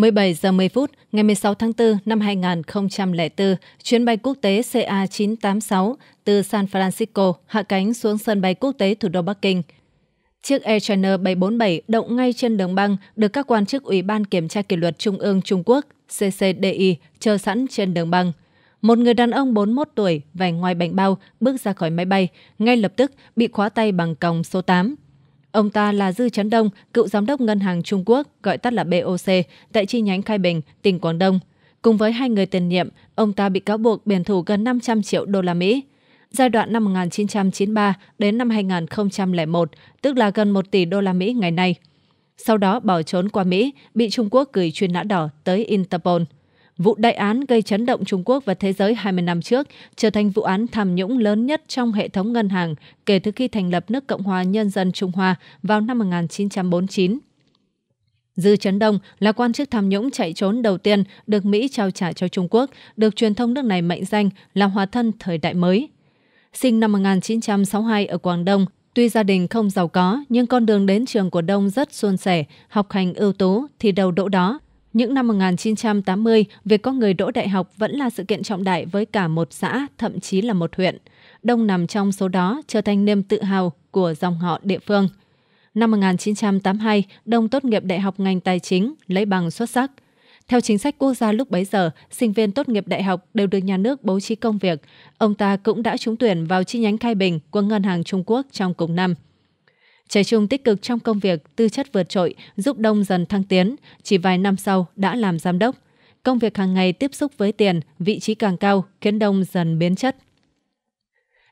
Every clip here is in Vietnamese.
17 giờ 10 phút ngày 16 tháng 4 năm 2004, chuyến bay quốc tế CA986 từ San Francisco hạ cánh xuống sân bay quốc tế thủ đô Bắc Kinh. Chiếc Air China 747 đậu ngay trên đường băng được các quan chức Ủy ban Kiểm tra Kỷ luật Trung ương Trung Quốc CCDI chờ sẵn trên đường băng. Một người đàn ông 41 tuổi vài ngoài bệnh bao bước ra khỏi máy bay, ngay lập tức bị khóa tay bằng còng số 8. Ông ta là Dư Trấn Đông, cựu giám đốc Ngân hàng Trung Quốc, gọi tắt là BOC, tại chi nhánh Khai Bình, tỉnh Quảng Đông. Cùng với hai người tiền nhiệm, ông ta bị cáo buộc biển thủ gần 500 triệu đô la Mỹ. Giai đoạn năm 1993 đến năm 2001, tức là gần 1 tỷ đô la Mỹ ngày nay. Sau đó bỏ trốn qua Mỹ, bị Trung Quốc gửi chuyên nã đỏ tới Interpol. Vụ đại án gây chấn động Trung Quốc và thế giới 20 năm trước trở thành vụ án tham nhũng lớn nhất trong hệ thống ngân hàng kể từ khi thành lập nước Cộng hòa Nhân dân Trung Hoa vào năm 1949. Dư Chấn Đông là quan chức tham nhũng chạy trốn đầu tiên được Mỹ trao trả cho Trung Quốc, được truyền thông nước này mệnh danh là hòa thân thời đại mới. Sinh năm 1962 ở Quảng Đông, Tuy gia đình không giàu có, nhưng con đường đến trường của Đông rất suôn sẻ, học hành ưu tú, thì đầu đỗ đó. Những năm 1980, việc có người đỗ đại học vẫn là sự kiện trọng đại với cả một xã, thậm chí là một huyện. Đông nằm trong số đó trở thành niềm tự hào của dòng họ địa phương. Năm 1982, Đông tốt nghiệp đại học ngành tài chính, lấy bằng xuất sắc. Theo chính sách quốc gia lúc bấy giờ, sinh viên tốt nghiệp đại học đều được nhà nước bố trí công việc. Ông ta cũng đã trúng tuyển vào chi nhánh Khai Bình của Ngân hàng Trung Quốc trong cùng năm – Trẻ Trung tích cực trong công việc, tư chất vượt trội, giúp Đông dần thăng tiến, chỉ vài năm sau đã làm giám đốc. Công việc hàng ngày tiếp xúc với tiền, vị trí càng cao, khiến Đông dần biến chất.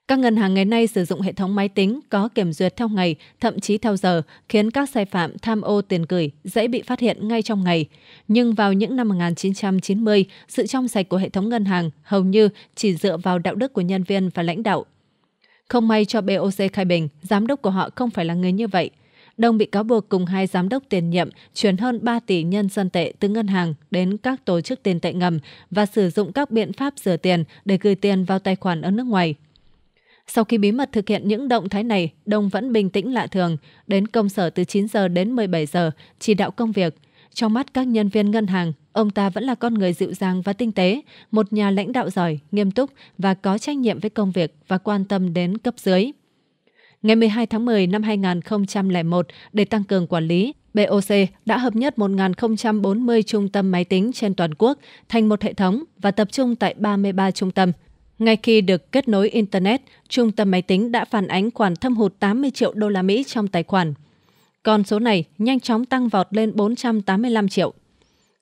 Các ngân hàng ngày nay sử dụng hệ thống máy tính có kiểm duyệt theo ngày, thậm chí theo giờ, khiến các sai phạm tham ô tiền gửi dễ bị phát hiện ngay trong ngày. Nhưng vào những năm 1990, sự trong sạch của hệ thống ngân hàng hầu như chỉ dựa vào đạo đức của nhân viên và lãnh đạo không may cho BOC Khai Bình, giám đốc của họ không phải là người như vậy. Đông bị cáo buộc cùng hai giám đốc tiền nhiệm chuyển hơn 3 tỷ nhân dân tệ từ ngân hàng đến các tổ chức tiền tệ ngầm và sử dụng các biện pháp rửa tiền để gửi tiền vào tài khoản ở nước ngoài. Sau khi bí mật thực hiện những động thái này, Đông vẫn bình tĩnh lạ thường, đến công sở từ 9 giờ đến 17 giờ, chỉ đạo công việc – trong mắt các nhân viên ngân hàng, ông ta vẫn là con người dịu dàng và tinh tế, một nhà lãnh đạo giỏi, nghiêm túc và có trách nhiệm với công việc và quan tâm đến cấp dưới. Ngày 12 tháng 10 năm 2001, để tăng cường quản lý, BOC đã hợp nhất 1.040 trung tâm máy tính trên toàn quốc thành một hệ thống và tập trung tại 33 trung tâm. Ngay khi được kết nối Internet, trung tâm máy tính đã phản ánh khoản thâm hụt 80 triệu đô la Mỹ trong tài khoản – con số này nhanh chóng tăng vọt lên 485 triệu.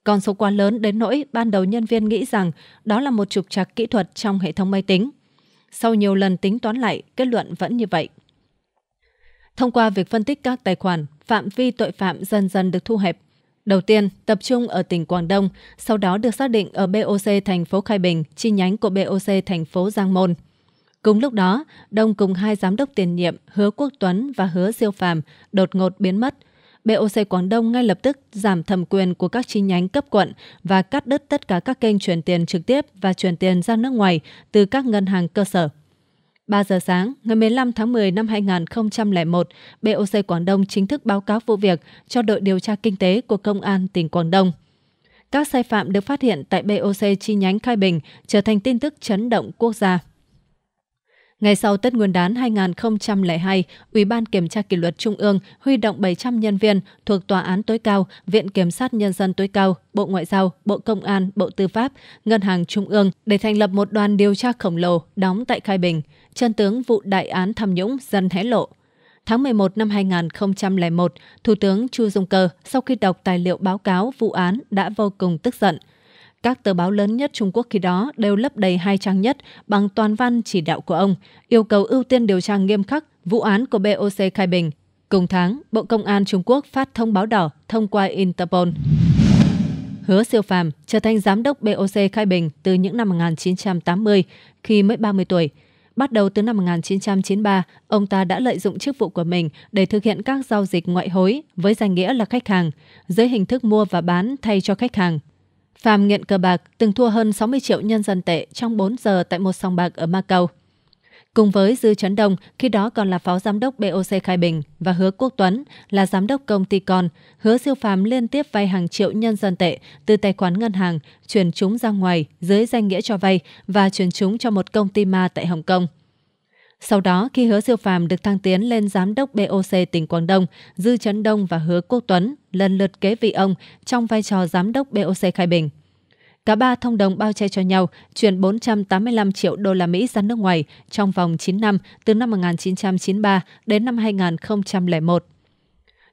Con số quá lớn đến nỗi ban đầu nhân viên nghĩ rằng đó là một trục trặc kỹ thuật trong hệ thống máy tính. Sau nhiều lần tính toán lại, kết luận vẫn như vậy. Thông qua việc phân tích các tài khoản, phạm vi tội phạm dần dần được thu hẹp. Đầu tiên, tập trung ở tỉnh Quảng Đông, sau đó được xác định ở BOC thành phố Khai Bình, chi nhánh của BOC thành phố Giang Môn. Cùng lúc đó, Đông cùng hai giám đốc tiền nhiệm Hứa Quốc Tuấn và Hứa siêu Phàm đột ngột biến mất. BOC Quảng Đông ngay lập tức giảm thẩm quyền của các chi nhánh cấp quận và cắt đứt tất cả các kênh chuyển tiền trực tiếp và chuyển tiền ra nước ngoài từ các ngân hàng cơ sở. 3 giờ sáng ngày 15 tháng 10 năm 2001, BOC Quảng Đông chính thức báo cáo vụ việc cho đội điều tra kinh tế của Công an tỉnh Quảng Đông. Các sai phạm được phát hiện tại BOC chi nhánh Khai Bình trở thành tin tức chấn động quốc gia ngày sau Tết Nguyên đán 2002, Ủy ban Kiểm tra Kỷ luật Trung ương huy động 700 nhân viên thuộc Tòa án tối cao, Viện Kiểm sát Nhân dân tối cao, Bộ Ngoại giao, Bộ Công an, Bộ Tư pháp, Ngân hàng Trung ương để thành lập một đoàn điều tra khổng lồ đóng tại Khai Bình, chân tướng vụ đại án tham nhũng dần hé lộ. Tháng 11 năm 2001, Thủ tướng Chu Dung Cơ sau khi đọc tài liệu báo cáo vụ án đã vô cùng tức giận – các tờ báo lớn nhất Trung Quốc khi đó đều lấp đầy hai trang nhất bằng toàn văn chỉ đạo của ông, yêu cầu ưu tiên điều tra nghiêm khắc vụ án của BOC Khai Bình. Cùng tháng, Bộ Công an Trung Quốc phát thông báo đỏ thông qua Interpol. Hứa siêu phàm trở thành giám đốc BOC Khai Bình từ những năm 1980 khi mới 30 tuổi. Bắt đầu từ năm 1993, ông ta đã lợi dụng chức vụ của mình để thực hiện các giao dịch ngoại hối với danh nghĩa là khách hàng, dưới hình thức mua và bán thay cho khách hàng. Phạm nghiện cờ bạc từng thua hơn 60 triệu nhân dân tệ trong 4 giờ tại một sòng bạc ở Macau. Cùng với Dư Trấn Đông, khi đó còn là phó giám đốc BOC Khai Bình và Hứa Quốc Tuấn là giám đốc công ty con, Hứa Siêu Phạm liên tiếp vay hàng triệu nhân dân tệ từ tài khoản ngân hàng, chuyển chúng ra ngoài dưới danh nghĩa cho vay và chuyển chúng cho một công ty ma tại Hồng Kông. Sau đó, khi Hứa Siêu Phàm được thăng tiến lên giám đốc BOC tỉnh Quảng Đông, Dư Trấn Đông và Hứa Quốc Tuấn lần lượt kế vị ông trong vai trò giám đốc BOC Khai Bình. Cả ba thông đồng bao che cho nhau, chuyển 485 triệu đô la Mỹ ra nước ngoài trong vòng 9 năm từ năm 1993 đến năm 2001.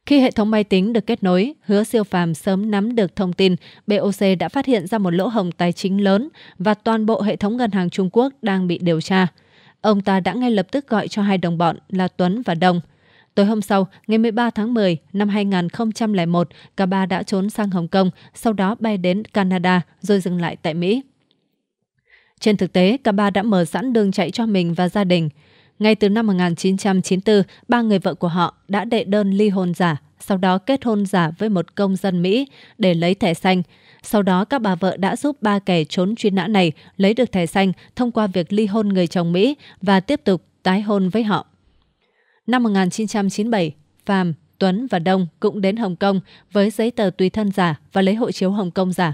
Khi hệ thống máy tính được kết nối, hứa siêu phàm sớm nắm được thông tin BOC đã phát hiện ra một lỗ hồng tài chính lớn và toàn bộ hệ thống ngân hàng Trung Quốc đang bị điều tra. Ông ta đã ngay lập tức gọi cho hai đồng bọn là Tuấn và Đồng. Tối hôm sau, ngày 13 tháng 10 năm 2001, cả ba đã trốn sang Hồng Kông, sau đó bay đến Canada rồi dừng lại tại Mỹ. Trên thực tế, cả ba đã mở sẵn đường chạy cho mình và gia đình. Ngay từ năm 1994, ba người vợ của họ đã đệ đơn ly hôn giả, sau đó kết hôn giả với một công dân Mỹ để lấy thẻ xanh – sau đó, các bà vợ đã giúp ba kẻ trốn truy nã này lấy được thẻ xanh thông qua việc ly hôn người chồng Mỹ và tiếp tục tái hôn với họ. Năm 1997, phạm Tuấn và Đông cũng đến Hồng Kông với giấy tờ tùy thân giả và lấy hộ chiếu Hồng Kông giả.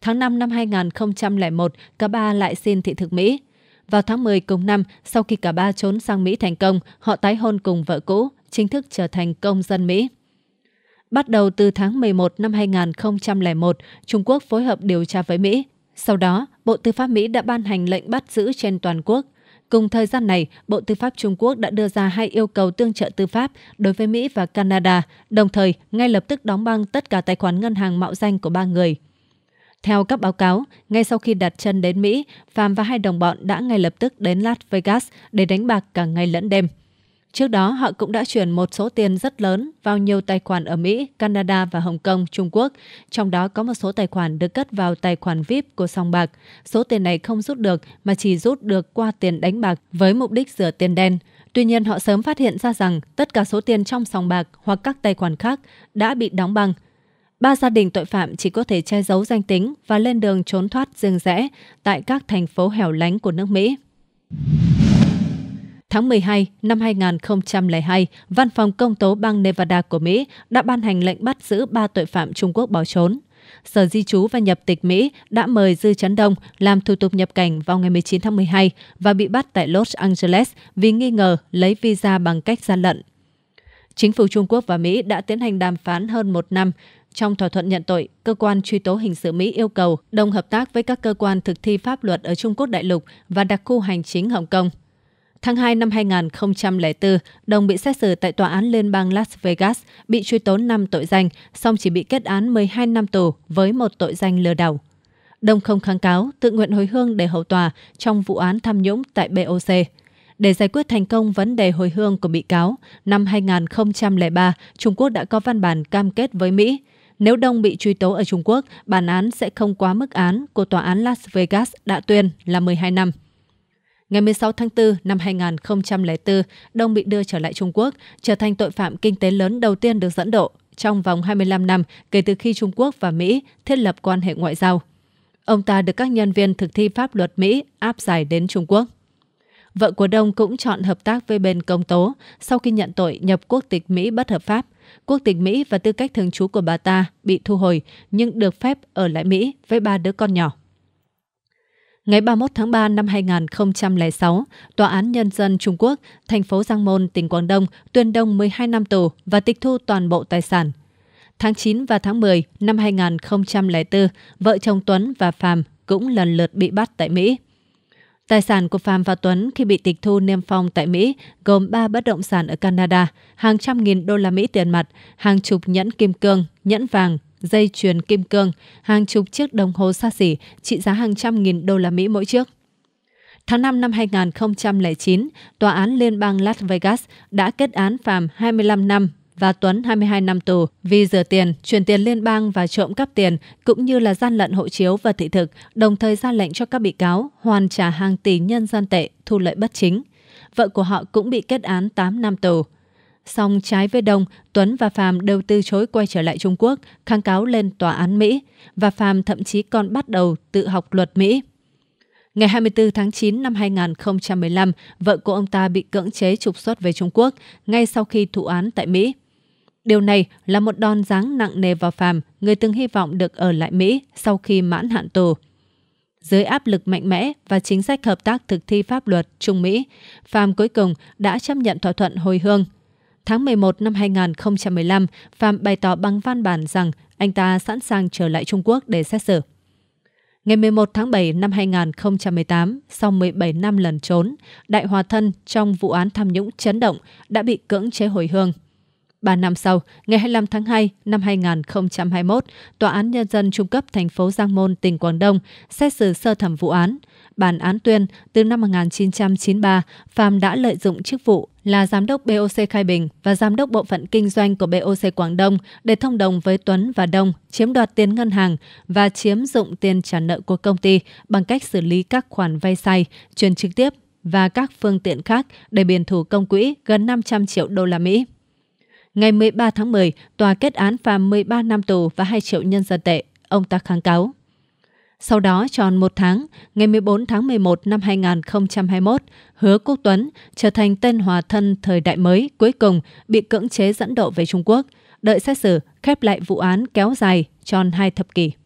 Tháng 5 năm 2001, cả ba lại xin thị thực Mỹ. Vào tháng 10 cùng năm, sau khi cả ba trốn sang Mỹ thành công, họ tái hôn cùng vợ cũ, chính thức trở thành công dân Mỹ. Bắt đầu từ tháng 11 năm 2001, Trung Quốc phối hợp điều tra với Mỹ. Sau đó, Bộ Tư pháp Mỹ đã ban hành lệnh bắt giữ trên toàn quốc. Cùng thời gian này, Bộ Tư pháp Trung Quốc đã đưa ra hai yêu cầu tương trợ tư pháp đối với Mỹ và Canada, đồng thời ngay lập tức đóng băng tất cả tài khoản ngân hàng mạo danh của ba người. Theo các báo cáo, ngay sau khi đặt chân đến Mỹ, Phạm và hai đồng bọn đã ngay lập tức đến Las Vegas để đánh bạc cả ngày lẫn đêm. Trước đó, họ cũng đã chuyển một số tiền rất lớn vào nhiều tài khoản ở Mỹ, Canada và Hồng Kông, Trung Quốc. Trong đó có một số tài khoản được cất vào tài khoản VIP của sòng bạc. Số tiền này không rút được mà chỉ rút được qua tiền đánh bạc với mục đích rửa tiền đen. Tuy nhiên, họ sớm phát hiện ra rằng tất cả số tiền trong sòng bạc hoặc các tài khoản khác đã bị đóng băng. Ba gia đình tội phạm chỉ có thể che giấu danh tính và lên đường trốn thoát riêng rẽ tại các thành phố hẻo lánh của nước Mỹ. Tháng 12 năm 2002, Văn phòng Công tố bang Nevada của Mỹ đã ban hành lệnh bắt giữ ba tội phạm Trung Quốc bỏ trốn. Sở Di trú và Nhập tịch Mỹ đã mời Dư Trấn Đông làm thủ tục nhập cảnh vào ngày 19 tháng 12 và bị bắt tại Los Angeles vì nghi ngờ lấy visa bằng cách gian lận. Chính phủ Trung Quốc và Mỹ đã tiến hành đàm phán hơn một năm. Trong thỏa thuận nhận tội, cơ quan truy tố hình sự Mỹ yêu cầu đồng hợp tác với các cơ quan thực thi pháp luật ở Trung Quốc đại lục và đặc khu hành chính Hồng Kông Tháng 2 năm 2004, Đồng bị xét xử tại Tòa án Liên bang Las Vegas, bị truy tố 5 tội danh, song chỉ bị kết án 12 năm tù với một tội danh lừa đảo. Đồng không kháng cáo, tự nguyện hồi hương để hầu tòa trong vụ án tham nhũng tại BOC. Để giải quyết thành công vấn đề hồi hương của bị cáo, năm 2003, Trung Quốc đã có văn bản cam kết với Mỹ. Nếu Đông bị truy tố ở Trung Quốc, bản án sẽ không quá mức án của Tòa án Las Vegas đã tuyên là 12 năm. Ngày 16 tháng 4 năm 2004, Đông bị đưa trở lại Trung Quốc, trở thành tội phạm kinh tế lớn đầu tiên được dẫn độ trong vòng 25 năm kể từ khi Trung Quốc và Mỹ thiết lập quan hệ ngoại giao. Ông ta được các nhân viên thực thi pháp luật Mỹ áp giải đến Trung Quốc. Vợ của Đông cũng chọn hợp tác với bên công tố sau khi nhận tội nhập quốc tịch Mỹ bất hợp pháp. Quốc tịch Mỹ và tư cách thường trú của bà ta bị thu hồi nhưng được phép ở lại Mỹ với ba đứa con nhỏ. Ngày 31 tháng 3 năm 2006, Tòa án Nhân dân Trung Quốc, thành phố Giang Môn, tỉnh Quảng Đông tuyên đông 12 năm tù và tịch thu toàn bộ tài sản. Tháng 9 và tháng 10 năm 2004, vợ chồng Tuấn và Phạm cũng lần lượt bị bắt tại Mỹ. Tài sản của Phạm và Tuấn khi bị tịch thu niêm phong tại Mỹ gồm 3 bất động sản ở Canada, hàng trăm nghìn đô la Mỹ tiền mặt, hàng chục nhẫn kim cương, nhẫn vàng, dây chuyền kim cương, hàng chục chiếc đồng hồ xa xỉ trị giá hàng trăm nghìn đô la Mỹ mỗi chiếc. Tháng 5 năm 2009, Tòa án Liên bang Las Vegas đã kết án Phạm 25 năm và Tuấn 22 năm tù vì rửa tiền, chuyển tiền liên bang và trộm cắp tiền, cũng như là gian lận hộ chiếu và thị thực, đồng thời ra lệnh cho các bị cáo hoàn trả hàng tỷ nhân dân tệ thu lợi bất chính. Vợ của họ cũng bị kết án 8 năm tù. Song trái với Đông, Tuấn và Phạm đều từ chối quay trở lại Trung Quốc, kháng cáo lên tòa án Mỹ và Phạm thậm chí còn bắt đầu tự học luật Mỹ. Ngày 24 tháng 9 năm 2015, vợ của ông ta bị cưỡng chế trục xuất về Trung Quốc ngay sau khi thụ án tại Mỹ. Điều này là một đòn giáng nặng nề vào Phạm, người từng hy vọng được ở lại Mỹ sau khi mãn hạn tù. Dưới áp lực mạnh mẽ và chính sách hợp tác thực thi pháp luật Trung Mỹ, Phạm cuối cùng đã chấp nhận thỏa thuận hồi hương tháng 11 năm 2015 và bày tỏ bằng văn bản rằng anh ta sẵn sàng trở lại Trung Quốc để xét xử. Ngày 11 tháng 7 năm 2018, sau 17 năm lần trốn, Đại Hòa Thân trong vụ án tham nhũng chấn động đã bị cưỡng chế hồi hương. Ba năm sau, ngày 25 tháng 2 năm 2021, Tòa án Nhân dân Trung cấp thành phố Giang Môn, tỉnh Quảng Đông xét xử sơ thẩm vụ án – bản án tuyên, từ năm 1993, Phạm đã lợi dụng chức vụ là giám đốc BOC Khai Bình và giám đốc bộ phận kinh doanh của BOC Quảng Đông để thông đồng với Tuấn và Đông chiếm đoạt tiền ngân hàng và chiếm dụng tiền trả nợ của công ty bằng cách xử lý các khoản vay sai, chuyển trực tiếp và các phương tiện khác để biển thủ công quỹ gần 500 triệu đô la Mỹ. Ngày 13 tháng 10, tòa kết án Phạm 13 năm tù và 2 triệu nhân dân tệ. Ông ta kháng cáo. Sau đó tròn một tháng, ngày 14 tháng 11 năm 2021, Hứa Quốc Tuấn trở thành tên hòa thân thời đại mới cuối cùng bị cưỡng chế dẫn độ về Trung Quốc, đợi xét xử khép lại vụ án kéo dài tròn hai thập kỷ.